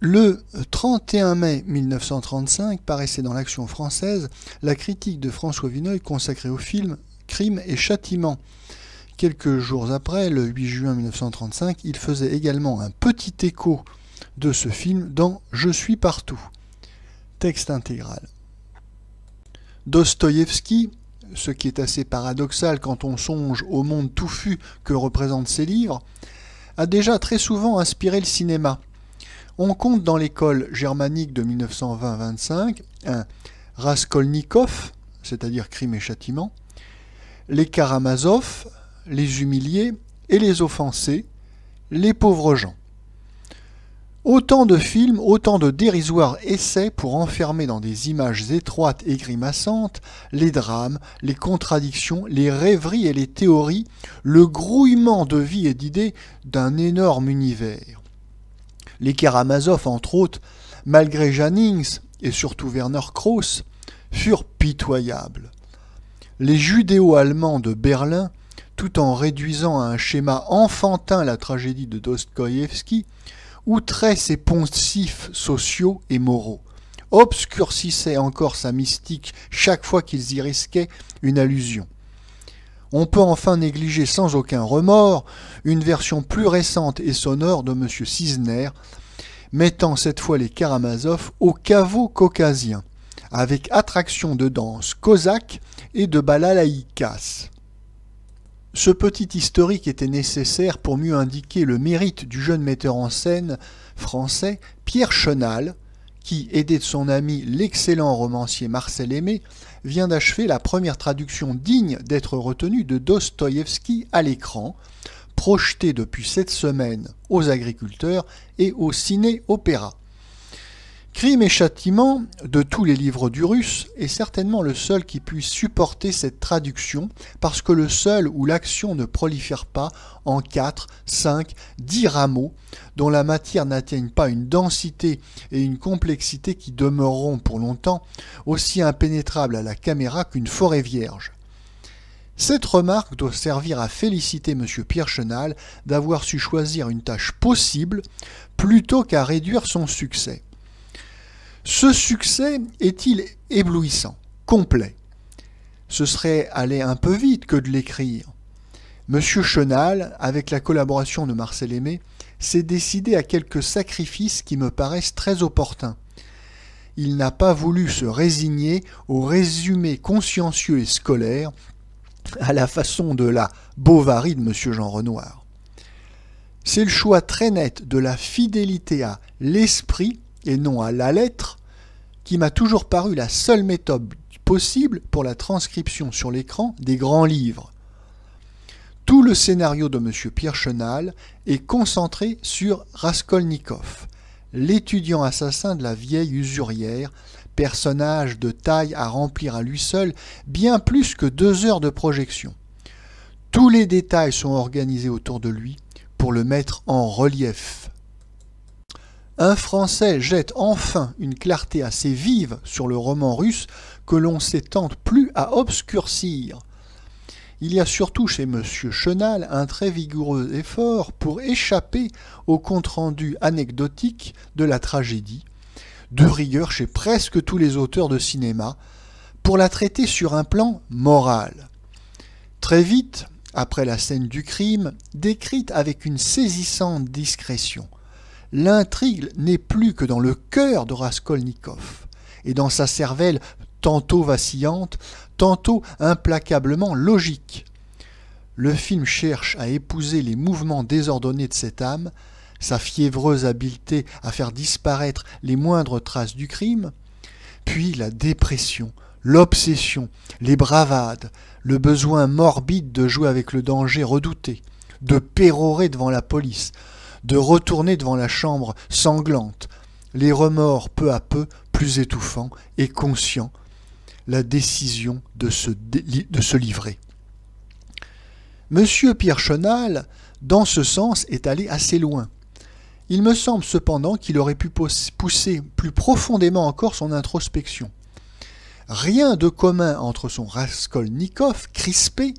Le 31 mai 1935 paraissait dans l'Action française la critique de François Vinoy consacrée au film Crime et châtiment. Quelques jours après, le 8 juin 1935, il faisait également un petit écho de ce film dans Je suis partout. Texte intégral. Dostoïevski, ce qui est assez paradoxal quand on songe au monde touffu que représentent ses livres, a déjà très souvent inspiré le cinéma. On compte dans l'école germanique de 1920-25 un Raskolnikov, c'est-à-dire crime et châtiment, les Karamazov, les humiliés et les offensés, les pauvres gens. Autant de films, autant de dérisoires essais pour enfermer dans des images étroites et grimaçantes les drames, les contradictions, les rêveries et les théories, le grouillement de vie et d'idées d'un énorme univers les Karamazov entre autres, malgré Jannings et surtout Werner Krauss, furent pitoyables. Les judéo-allemands de Berlin, tout en réduisant à un schéma enfantin la tragédie de Dostoïevski, outraient ses poncifs sociaux et moraux, obscurcissaient encore sa mystique chaque fois qu'ils y risquaient une allusion. On peut enfin négliger sans aucun remords une version plus récente et sonore de M. Cisner, mettant cette fois les Karamazov au caveau caucasien, avec attraction de danse cosaque et de balalaïkas. Ce petit historique était nécessaire pour mieux indiquer le mérite du jeune metteur en scène français Pierre Chenal, qui, aidé de son ami l'excellent romancier Marcel Aimé, vient d'achever la première traduction digne d'être retenue de Dostoïevski à l'écran, projetée depuis cette semaine aux agriculteurs et au ciné-opéra. Crime et châtiment, de tous les livres du russe, est certainement le seul qui puisse supporter cette traduction, parce que le seul où l'action ne prolifère pas en 4, 5, 10 rameaux, dont la matière n'atteigne pas une densité et une complexité qui demeureront pour longtemps aussi impénétrables à la caméra qu'une forêt vierge. Cette remarque doit servir à féliciter M. Pierre Chenal d'avoir su choisir une tâche possible plutôt qu'à réduire son succès. Ce succès est-il éblouissant, complet Ce serait aller un peu vite que de l'écrire. Monsieur Chenal, avec la collaboration de Marcel Aimé, s'est décidé à quelques sacrifices qui me paraissent très opportuns. Il n'a pas voulu se résigner au résumé consciencieux et scolaire, à la façon de la Bovary de Monsieur Jean Renoir. C'est le choix très net de la fidélité à l'esprit et non à la lettre, qui m'a toujours paru la seule méthode possible pour la transcription sur l'écran des grands livres. Tout le scénario de M. Pierre Chenal est concentré sur Raskolnikov, l'étudiant assassin de la vieille usurière, personnage de taille à remplir à lui seul bien plus que deux heures de projection. Tous les détails sont organisés autour de lui pour le mettre en relief un Français jette enfin une clarté assez vive sur le roman russe que l'on s'étende plus à obscurcir. Il y a surtout chez M. Chenal un très vigoureux effort pour échapper au compte-rendu anecdotique de la tragédie, de rigueur chez presque tous les auteurs de cinéma, pour la traiter sur un plan moral. Très vite, après la scène du crime, décrite avec une saisissante discrétion, l'intrigue n'est plus que dans le cœur de Raskolnikov et dans sa cervelle tantôt vacillante, tantôt implacablement logique. Le film cherche à épouser les mouvements désordonnés de cette âme, sa fiévreuse habileté à faire disparaître les moindres traces du crime, puis la dépression, l'obsession, les bravades, le besoin morbide de jouer avec le danger redouté, de pérorer devant la police, de retourner devant la chambre sanglante, les remords peu à peu plus étouffants et conscients, la décision de se, de se livrer. Monsieur Pierre Chenal, dans ce sens, est allé assez loin. Il me semble cependant qu'il aurait pu pousser plus profondément encore son introspection. Rien de commun entre son Raskolnikov crispé,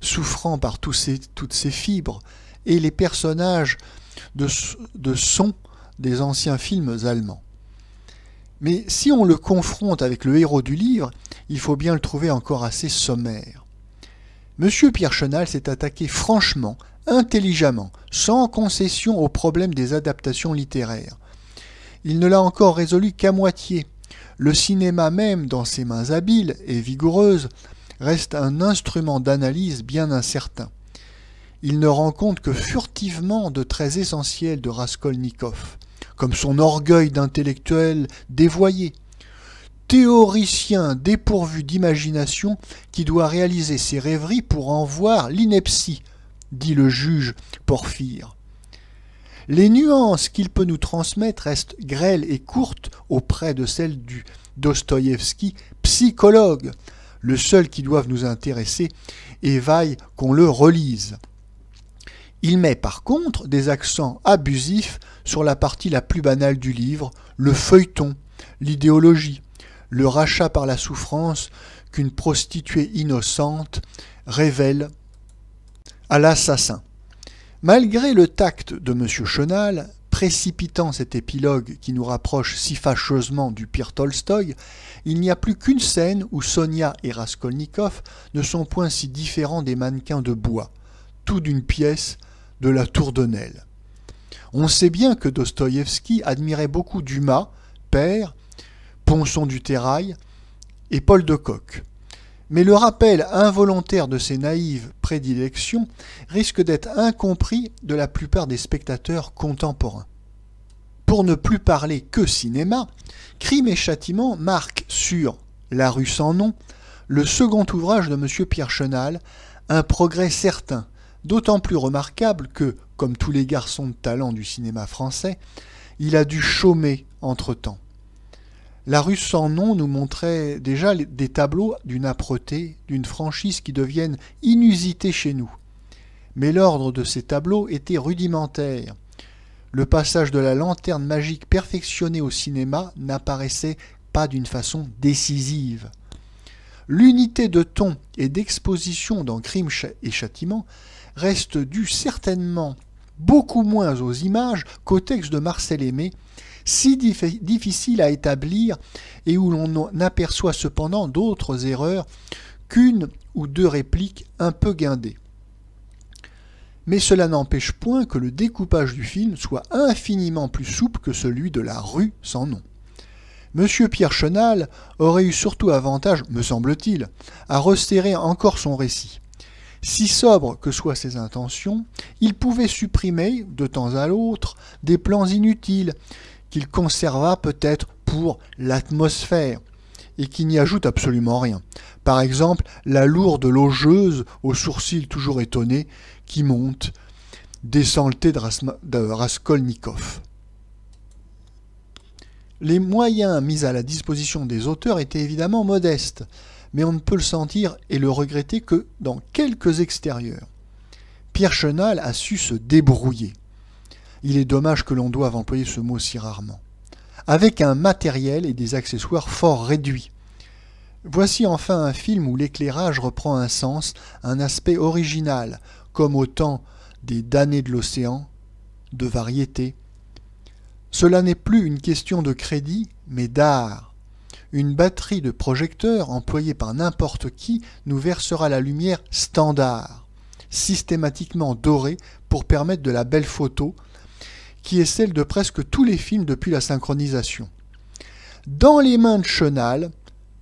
souffrant par toutes ses fibres, et les personnages de, son des anciens films allemands. Mais si on le confronte avec le héros du livre, il faut bien le trouver encore assez sommaire. Monsieur Pierre Chenal s'est attaqué franchement, intelligemment, sans concession au problème des adaptations littéraires. Il ne l'a encore résolu qu'à moitié. Le cinéma même, dans ses mains habiles et vigoureuses, reste un instrument d'analyse bien incertain il ne rencontre que furtivement de traits essentiels de Raskolnikov, comme son orgueil d'intellectuel dévoyé, théoricien dépourvu d'imagination qui doit réaliser ses rêveries pour en voir l'ineptie, dit le juge Porphyre. Les nuances qu'il peut nous transmettre restent grêles et courtes auprès de celles du Dostoïevski, psychologue, le seul qui doive nous intéresser, et vaille qu'on le relise. Il met par contre des accents abusifs sur la partie la plus banale du livre, le feuilleton, l'idéologie, le rachat par la souffrance qu'une prostituée innocente révèle à l'assassin. Malgré le tact de M. Chenal, précipitant cet épilogue qui nous rapproche si fâcheusement du pire Tolstoï, il n'y a plus qu'une scène où Sonia et Raskolnikov ne sont point si différents des mannequins de bois, tout d'une pièce, de la tour de Nesle. On sait bien que Dostoïevski admirait beaucoup Dumas, père, Ponson du Terrail et Paul de Kock. Mais le rappel involontaire de ces naïves prédilections risque d'être incompris de la plupart des spectateurs contemporains. Pour ne plus parler que cinéma, Crime et châtiment marque sur La rue sans nom le second ouvrage de M. Pierre Chenal, un progrès certain d'autant plus remarquable que, comme tous les garçons de talent du cinéma français, il a dû chômer entre-temps. La rue sans nom nous montrait déjà des tableaux d'une âpreté, d'une franchise qui deviennent inusités chez nous. Mais l'ordre de ces tableaux était rudimentaire. Le passage de la lanterne magique perfectionnée au cinéma n'apparaissait pas d'une façon décisive. L'unité de ton et d'exposition dans Crimes et Châtiment reste dû certainement beaucoup moins aux images qu'au texte de Marcel Aimé, si difficile à établir et où l'on aperçoit cependant d'autres erreurs qu'une ou deux répliques un peu guindées. Mais cela n'empêche point que le découpage du film soit infiniment plus souple que celui de la rue sans nom. Monsieur Pierre Chenal aurait eu surtout avantage, me semble-t-il, à resserrer encore son récit. Si sobres que soient ses intentions, il pouvait supprimer, de temps à l'autre, des plans inutiles, qu'il conserva peut-être pour l'atmosphère, et qui n'y ajoute absolument rien. Par exemple, la lourde logeuse aux sourcils toujours étonnés qui monte, descend le thé de Raskolnikov. Les moyens mis à la disposition des auteurs étaient évidemment modestes mais on ne peut le sentir et le regretter que dans quelques extérieurs. Pierre Chenal a su se débrouiller. Il est dommage que l'on doive employer ce mot si rarement. Avec un matériel et des accessoires fort réduits. Voici enfin un film où l'éclairage reprend un sens, un aspect original, comme au temps des damnés de l'océan, de variété. Cela n'est plus une question de crédit, mais d'art une batterie de projecteurs employée par n'importe qui nous versera la lumière standard, systématiquement dorée pour permettre de la belle photo, qui est celle de presque tous les films depuis la synchronisation. Dans les mains de Chenal,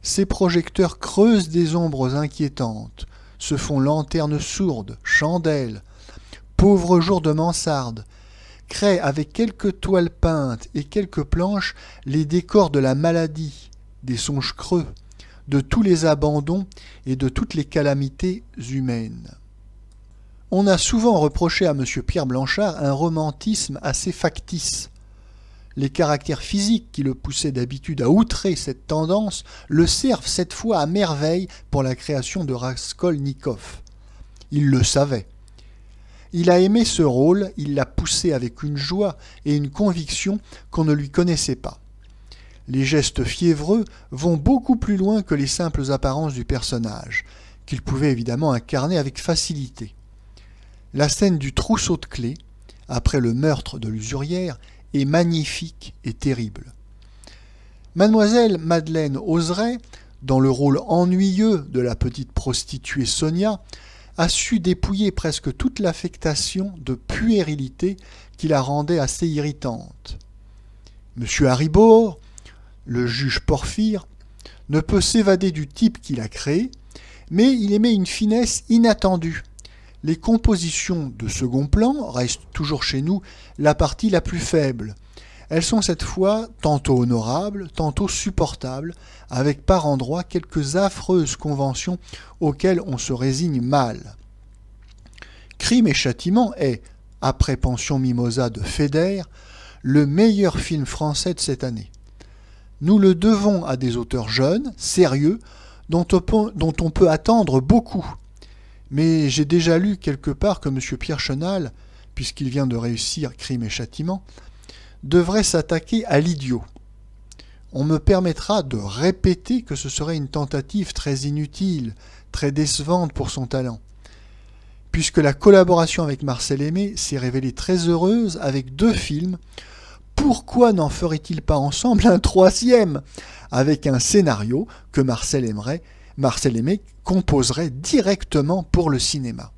ces projecteurs creusent des ombres inquiétantes, se font lanternes sourdes, chandelles, pauvres jours de mansarde, créent avec quelques toiles peintes et quelques planches les décors de la maladie, des songes creux, de tous les abandons et de toutes les calamités humaines. On a souvent reproché à M. Pierre Blanchard un romantisme assez factice. Les caractères physiques qui le poussaient d'habitude à outrer cette tendance le servent cette fois à merveille pour la création de Raskolnikov. Il le savait. Il a aimé ce rôle, il l'a poussé avec une joie et une conviction qu'on ne lui connaissait pas les gestes fiévreux vont beaucoup plus loin que les simples apparences du personnage, qu'il pouvait évidemment incarner avec facilité. La scène du trousseau de clés, après le meurtre de l'usurière, est magnifique et terrible. Mademoiselle Madeleine Oseret, dans le rôle ennuyeux de la petite prostituée Sonia, a su dépouiller presque toute l'affectation de puérilité qui la rendait assez irritante. Monsieur Haribourg, le juge Porphyre, ne peut s'évader du type qu'il a créé, mais il émet une finesse inattendue. Les compositions de second plan restent toujours chez nous la partie la plus faible. Elles sont cette fois tantôt honorables, tantôt supportables, avec par endroits quelques affreuses conventions auxquelles on se résigne mal. Crime et châtiment est, après Pension Mimosa de Feder, le meilleur film français de cette année. Nous le devons à des auteurs jeunes, sérieux, dont on peut, attendre beaucoup. Mais j'ai déjà lu quelque part que M. Pierre Chenal, puisqu'il vient de réussir Crime et Châtiment, devrait s'attaquer à l'idiot. On me permettra de répéter que ce serait une tentative très inutile, très décevante pour son talent, puisque la collaboration avec Marcel Aimé s'est révélée très heureuse avec deux films pourquoi n'en ferait-il pas ensemble un troisième avec un scénario que Marcel aimerait, Marcel Aimé composerait directement pour le cinéma